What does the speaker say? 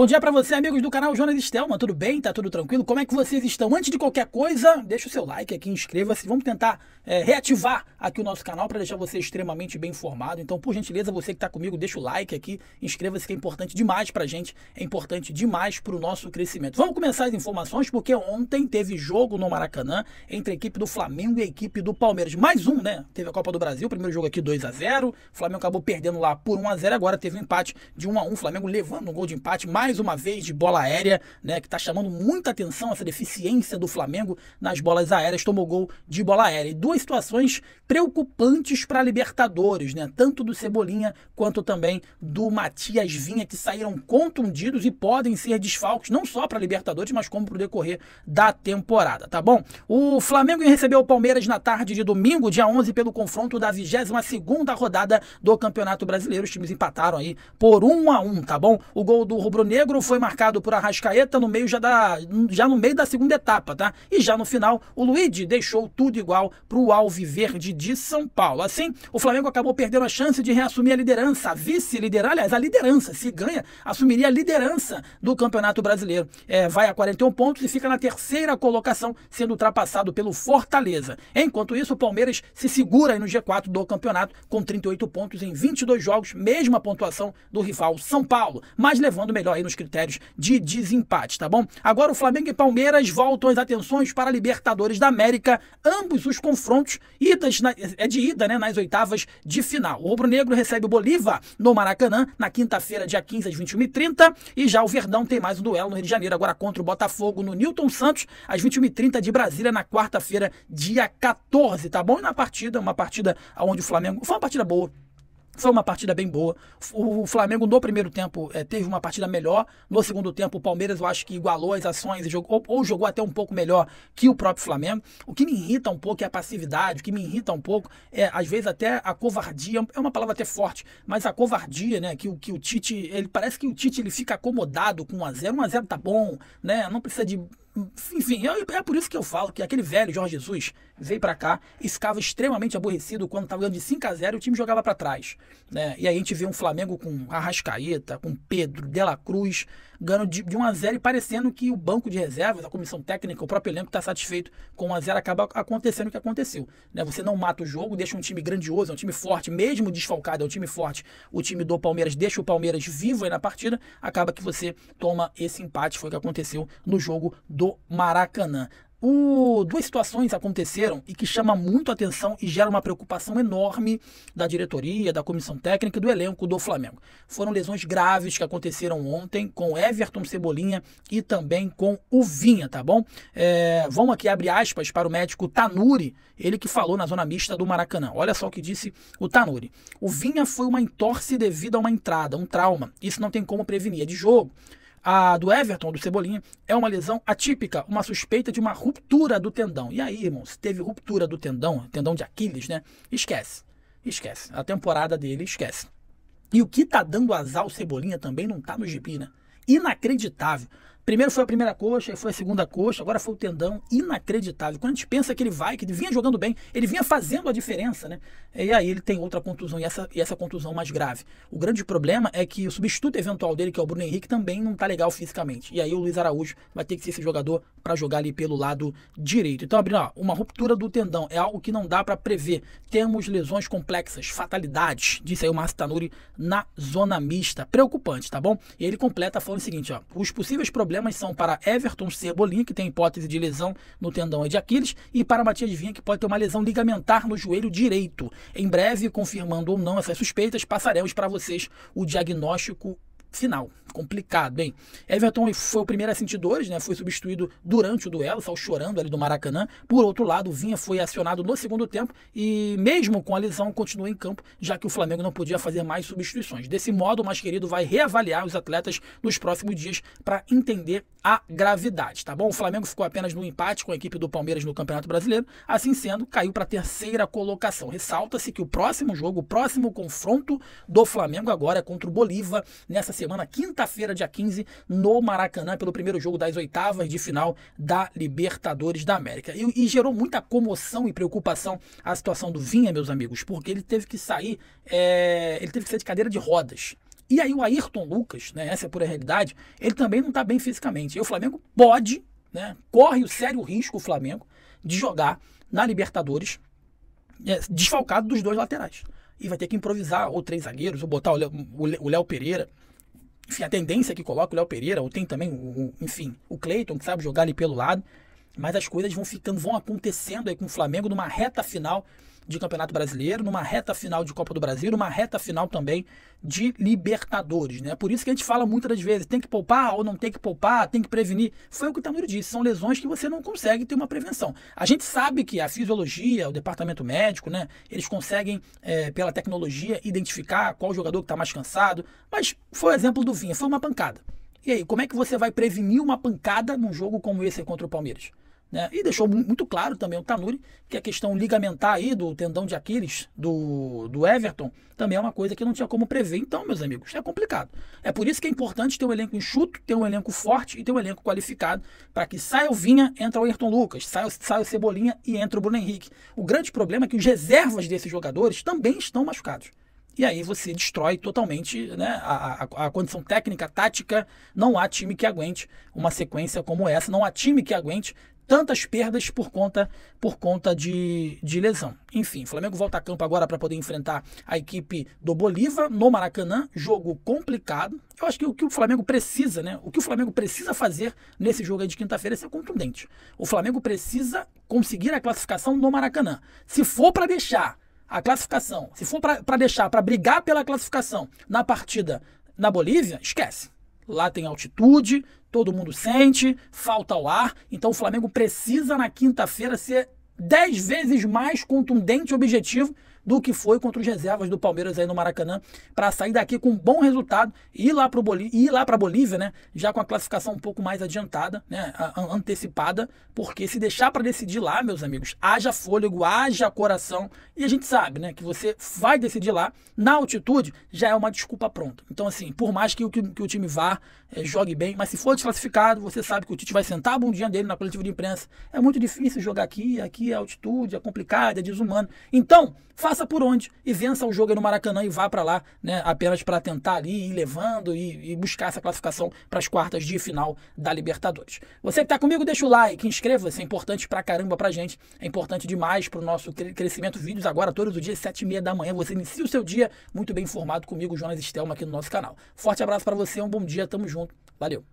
Bom dia para você, amigos do canal Jonas Estelma. Tudo bem? Tá tudo tranquilo? Como é que vocês estão? Antes de qualquer coisa, deixa o seu like aqui, inscreva-se. Vamos tentar é, reativar aqui o nosso canal para deixar você extremamente bem informado. Então, por gentileza, você que está comigo, deixa o like aqui, inscreva-se que é importante demais para gente, é importante demais para o nosso crescimento. Vamos começar as informações porque ontem teve jogo no Maracanã entre a equipe do Flamengo e a equipe do Palmeiras. Mais um, né? Teve a Copa do Brasil, primeiro jogo aqui 2 a 0. O Flamengo acabou perdendo lá por 1 a 0. Agora teve um empate de 1 a 1. Flamengo levando um gol de empate mais mais uma vez de bola aérea, né, que está chamando muita atenção essa deficiência do Flamengo nas bolas aéreas, tomou gol de bola aérea. E duas situações preocupantes para a Libertadores, né, tanto do Cebolinha quanto também do Matias Vinha, que saíram contundidos e podem ser desfalques não só para a Libertadores, mas como para o decorrer da temporada, tá bom? O Flamengo recebeu o Palmeiras na tarde de domingo, dia 11, pelo confronto da 22 rodada do Campeonato Brasileiro. Os times empataram aí por 1 um a 1, um, tá bom? O gol do Rubro Negro Negro foi marcado por Arrascaeta no meio já, da, já no meio da segunda etapa, tá? E já no final, o Luigi deixou tudo igual para o Alviverde de São Paulo. Assim, o Flamengo acabou perdendo a chance de reassumir a liderança, a vice-liderança, aliás, a liderança, se ganha, assumiria a liderança do Campeonato Brasileiro. É, vai a 41 pontos e fica na terceira colocação, sendo ultrapassado pelo Fortaleza. Enquanto isso, o Palmeiras se segura no G4 do campeonato com 38 pontos em 22 jogos, mesma pontuação do rival São Paulo, mas levando melhor aí nos critérios de desempate, tá bom? Agora o Flamengo e Palmeiras voltam as atenções para a Libertadores da América, ambos os confrontos, idas na, é de ida, né, nas oitavas de final. O Rubro Negro recebe o Bolívar no Maracanã na quinta-feira, dia 15 às 21h30, e já o Verdão tem mais um duelo no Rio de Janeiro, agora contra o Botafogo no Newton Santos, às 21h30 de Brasília, na quarta-feira, dia 14, tá bom? E na partida, uma partida onde o Flamengo. Foi uma partida boa. Foi uma partida bem boa. O Flamengo no primeiro tempo é, teve uma partida melhor. No segundo tempo, o Palmeiras eu acho que igualou as ações jogou, ou, ou, jogou até um pouco melhor que o próprio Flamengo. O que me irrita um pouco é a passividade, o que me irrita um pouco é, às vezes, até a covardia. É uma palavra até forte, mas a covardia, né? Que, que o Tite, ele parece que o Tite ele fica acomodado com 1x0. 1x0 tá bom, né? Não precisa de enfim, é por isso que eu falo que aquele velho Jorge Jesus veio para cá e ficava extremamente aborrecido quando estava ganhando de 5 a 0 e o time jogava para trás. Né? E aí a gente vê um Flamengo com Arrascaeta, com Pedro, Dela Cruz, ganhando de, de 1 a 0 e parecendo que o banco de reservas, a comissão técnica, o próprio elenco está satisfeito com 1 a 0 acaba acontecendo o que aconteceu. Né? Você não mata o jogo, deixa um time grandioso, é um time forte, mesmo desfalcado, é um time forte. O time do Palmeiras deixa o Palmeiras vivo aí na partida, acaba que você toma esse empate, foi o que aconteceu no jogo do Maracanã. O, duas situações aconteceram e que chama muito atenção e gera uma preocupação enorme da diretoria, da comissão técnica e do elenco do Flamengo. Foram lesões graves que aconteceram ontem com Everton Cebolinha e também com o Vinha, tá bom? É, vamos aqui abrir aspas para o médico Tanuri, ele que falou na zona mista do Maracanã. Olha só o que disse o Tanuri. O Vinha foi uma entorse devido a uma entrada, um trauma. Isso não tem como prevenir, é de jogo. A do Everton, do Cebolinha, é uma lesão atípica, uma suspeita de uma ruptura do tendão. E aí, irmão, se teve ruptura do tendão, tendão de Aquiles, né? Esquece. Esquece. A temporada dele esquece. E o que tá dando azar o Cebolinha também não tá no gibi, né? Inacreditável. Primeiro foi a primeira coxa, foi a segunda coxa, agora foi o tendão. Inacreditável. Quando a gente pensa que ele vai, que ele vinha jogando bem, ele vinha fazendo a diferença, né? E aí ele tem outra contusão e essa, e essa contusão mais grave. O grande problema é que o substituto eventual dele, que é o Bruno Henrique, também não tá legal fisicamente. E aí o Luiz Araújo vai ter que ser esse jogador para jogar ali pelo lado direito. Então, abrindo, ó, uma ruptura do tendão é algo que não dá para prever. Temos lesões complexas, fatalidades, disse aí o Márcio Tanuri na zona mista. Preocupante, tá bom? E ele completa falando o seguinte, ó, os possíveis problemas problemas são para Everton Cebolinha, que tem hipótese de lesão no tendão de Aquiles, e para Matias Vinha, que pode ter uma lesão ligamentar no joelho direito. Em breve, confirmando ou não essas suspeitas, passaremos para vocês o diagnóstico final. Complicado, hein? Everton foi o primeiro a sentir dores, né? Foi substituído durante o duelo, só chorando ali do Maracanã. Por outro lado, Vinha foi acionado no segundo tempo e, mesmo com a lesão, continua em campo, já que o Flamengo não podia fazer mais substituições. Desse modo, o mais querido vai reavaliar os atletas nos próximos dias para entender a gravidade, tá bom? O Flamengo ficou apenas no empate com a equipe do Palmeiras no Campeonato Brasileiro, assim sendo, caiu para a terceira colocação. Ressalta-se que o próximo jogo, o próximo confronto do Flamengo agora é contra o Bolívar, nessa semana, quinta-feira, dia 15, no Maracanã, pelo primeiro jogo das oitavas de final da Libertadores da América. E, e gerou muita comoção e preocupação a situação do Vinha, meus amigos, porque ele teve que sair, é, ele teve que sair de cadeira de rodas e aí o Ayrton Lucas, né, essa é a pura realidade, ele também não está bem fisicamente. E o Flamengo pode, né, corre o sério risco o Flamengo de jogar na Libertadores é, desfalcado dos dois laterais. E vai ter que improvisar ou três zagueiros, ou botar o Léo Pereira. Enfim, a tendência é que coloca o Léo Pereira, ou tem também, o, o, enfim, o Cleiton, que sabe jogar ali pelo lado mas as coisas vão ficando, vão acontecendo aí com o Flamengo numa reta final de Campeonato Brasileiro, numa reta final de Copa do Brasil, numa reta final também de Libertadores, né? Por isso que a gente fala muitas das vezes, tem que poupar ou não tem que poupar, tem que prevenir. Foi o que o Tanuri disse, são lesões que você não consegue ter uma prevenção. A gente sabe que a fisiologia, o departamento médico, né? Eles conseguem, é, pela tecnologia, identificar qual jogador que está mais cansado, mas foi o exemplo do Vinha, foi uma pancada. E aí, como é que você vai prevenir uma pancada num jogo como esse contra o Palmeiras? Né? E deixou muito claro também o Tanuri que a questão ligamentar aí do tendão de Aquiles do, do Everton também é uma coisa que não tinha como prever. Então, meus amigos, é complicado. É por isso que é importante ter um elenco enxuto, ter um elenco forte e ter um elenco qualificado para que saia o Vinha, entra o Ayrton Lucas, saia, saia o Cebolinha e entra o Bruno Henrique. O grande problema é que os reservas desses jogadores também estão machucados. E aí você destrói totalmente né, a, a, a, condição técnica, tática. Não há time que aguente uma sequência como essa. Não há time que aguente tantas perdas por conta por conta de, de lesão. Enfim, o Flamengo volta a campo agora para poder enfrentar a equipe do Bolívar no Maracanã, jogo complicado. Eu acho que o que o Flamengo precisa, né? O que o Flamengo precisa fazer nesse jogo aí de quinta-feira é ser contundente. O Flamengo precisa conseguir a classificação no Maracanã. Se for para deixar a classificação, se for para deixar para brigar pela classificação na partida na Bolívia, esquece lá tem altitude, todo mundo sente, falta o ar. Então o Flamengo precisa na quinta-feira ser dez vezes mais contundente e objetivo do que foi contra os reservas do Palmeiras aí no Maracanã, para sair daqui com um bom resultado e ir lá para Bolí a Bolívia, né? Já com a classificação um pouco mais adiantada, né? Antecipada, porque se deixar para decidir lá, meus amigos, haja fôlego, haja coração. E a gente sabe, né? Que você vai decidir lá, na altitude, já é uma desculpa pronta. Então, assim, por mais que o, que, que o time vá é, jogue bem, mas se for desclassificado, você sabe que o Tite vai sentar a bundinha dele na coletiva de imprensa. É muito difícil jogar aqui, aqui é altitude, é complicado, é desumano. Então, faça por onde e vença o jogo no Maracanã e vá para lá, né, apenas para tentar ali ir levando e, e buscar essa classificação para as quartas de final da Libertadores. Você que tá comigo, deixa o like, inscreva-se, é importante pra caramba pra gente, é importante demais pro nosso crescimento. Vídeos agora todos os dias, sete e meia da manhã, você inicia o seu dia muito bem informado comigo, Jonas Estelma, aqui no nosso canal. Forte abraço para você, um bom dia, tamo junto. Valeu!